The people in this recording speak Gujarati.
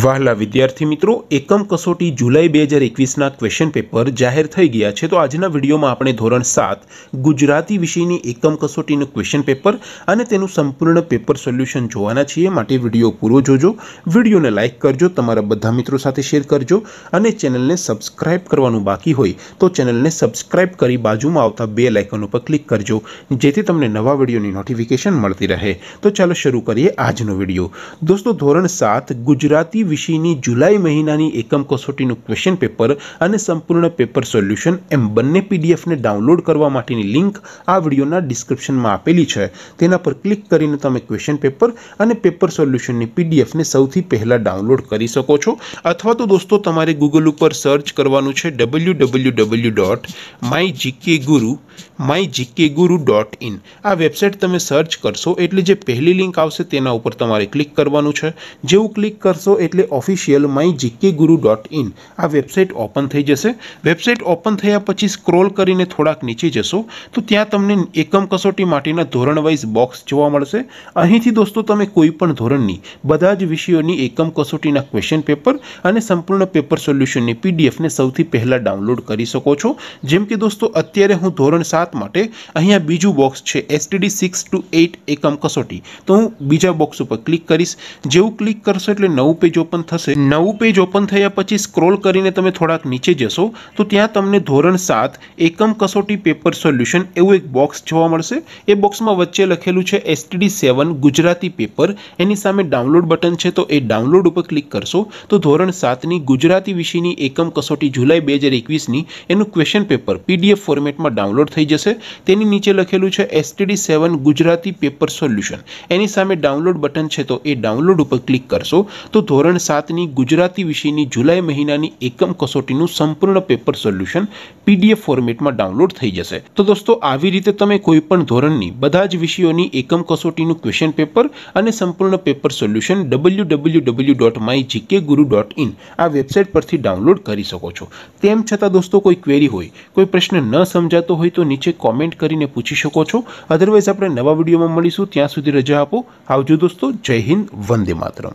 વહાલા વિદ્યાર્થી મિત્રો એકમ કસોટી જુલાઈ બે હજાર એકવીસના ક્વેશ્ચન પેપર જાહેર થઈ ગયા છે તો આજના વિડીયોમાં આપણે ધોરણ સાત ગુજરાતી વિષયની એકમ કસોટીનું ક્વેશ્ચન પેપર અને તેનું સંપૂર્ણ પેપર સોલ્યુશન જોવાના છીએ માટે વિડીયો પૂરો જોજો વિડીયોને લાઇક કરજો તમારા બધા મિત્રો સાથે શેર કરજો અને ચેનલને સબસ્ક્રાઇબ કરવાનું બાકી હોય તો ચેનલને સબસ્ક્રાઇબ કરી બાજુમાં આવતા બે લાઇકન ઉપર ક્લિક કરજો જેથી તમને નવા વિડીયોની નોટિફિકેશન મળતી રહે તો ચાલો શરૂ કરીએ આજનો વિડીયો દોસ્તો ધોરણ સાત ગુજરાતી ઈ વિષયની જુલાઈ મહિનાની એકમ કસોટીનું ક્વેશ્ચન પેપર અને સંપૂર્ણ પેપર સોલ્યુશન એમ બંને પીડીએફને ડાઉનલોડ કરવા માટેની લિંક આ વિડીયોના ડિસ્ક્રિપ્શનમાં આપેલી છે તેના પર ક્લિક કરીને તમે ક્વેશ્ચન પેપર અને પેપર સોલ્યુશનની પીડીએફને સૌથી પહેલાં ડાઉનલોડ કરી શકો છો અથવા તો દોસ્તો તમારે ગૂગલ ઉપર સર્ચ કરવાનું છે W W W dot my GK guru my GK guru dot in આ વેબસાઇટ તમે સર્ચ કરશો એટલે જે પહેલી લિંક આવશે તેના ઉપર તમારે ક્લિક કરવાનું છે જેવું ક્લિક કરશો એટલે એટલે official my GK guru dot in આ વેબસાઇટ ઓપન થઈ જશે વેબસાઇટ ઓપન થયા પછી સ્ક્રોલ કરીને થોડાક નીચે જશો તો ત્યાં તમને એકમ કસોટી માટેના ધોરણ વાઇઝ બોક્સ જોવા મળશે અહીંથી દોસ્તો તમે કોઈ પણ ધોરણની બધા જ વિષયોની એકમ કસોટીના ક્વેશ્ચન પેપર અને સંપૂર્ણ પેપર સોલ્યુશનની પીડીએફને સૌથી પહેલાં ડાઉનલોડ કરી શકો છો જેમ કે દોસ્તો અત્યારે હું ધોરણ સાત માટે અહીંયા બીજું બોક્સ છે એસટીડી સિક્સ ટુ એઇટ એકમ કસોટી તો હું બીજા બોક્સ ઉપર ક્લિક કરીશ જેવું ક્લિક કરશો એટલે નવું પેજ ઓપન થશે નવું પેજ ઓપન થયા પછી સ્ક્રોલ કરીને તમે થોડાક નીચે જશો તો ત્યાં તમને ધોરણ સાત એકમ કસોટી પેપર સોલ્યુશન એવું એક બોક્સ જોવા મળશે એ બોક્સમાં વચ્ચે લખેલું છે એસટીડી સેવન ગુજરાતી પેપર એની સામે ડાઉનલોડ બટન છે તો એ ડાઉનલોડ ઉપર ક્લિક કરશો તો ધોરણ સાતની ગુજરાતી વિષયની એકમ કસોટી જુલાઈ બે હજાર એકવીસની એનું ક્વેશ્ચન પેપર પીડીએફ ફોર્મેટમાં ડાઉનલોડ થઈ જશે તેની નીચે લખેલું છે STD seven Gujarati paper solution એની સામે ડાઉનલોડ બટન છે તો એ ડાઉનલોડ ઉપર ક્લિક કરશો તો ધોરણ ધોરણ સાતની ગુજરાતી વિષયની જુલાઈ મહિનાની એકમ કસોટીનું સંપૂર્ણ પેપર સોલ્યુશન પીડીએફ ફોર્મેટમાં ડાઉનલોડ થઈ જશે તો દોસ્તો આવી રીતે તમે કોઈપણ ધોરણની બધા જ વિષયોની એકમ કસોટીનું ક્વેશ્ચન પેપર અને સંપૂર્ણ paper solution W W W dot my GK guru dot in આ વેબસાઇટ પરથી ડાઉનલોડ કરી શકો છો તેમ છતાં દોસ્તો કોઈ ક્વેરી હોય કોઈ પ્રશ્ન ન સમજાતો હોય તો નીચે કોમેન્ટ કરીને પૂછી શકો છો અધરવાઇઝ આપણે નવા વિડીયોમાં મળીશું ત્યાં સુધી રજા આપો આવજો દોસ્તો જય હિન્દ વંદે માતરમ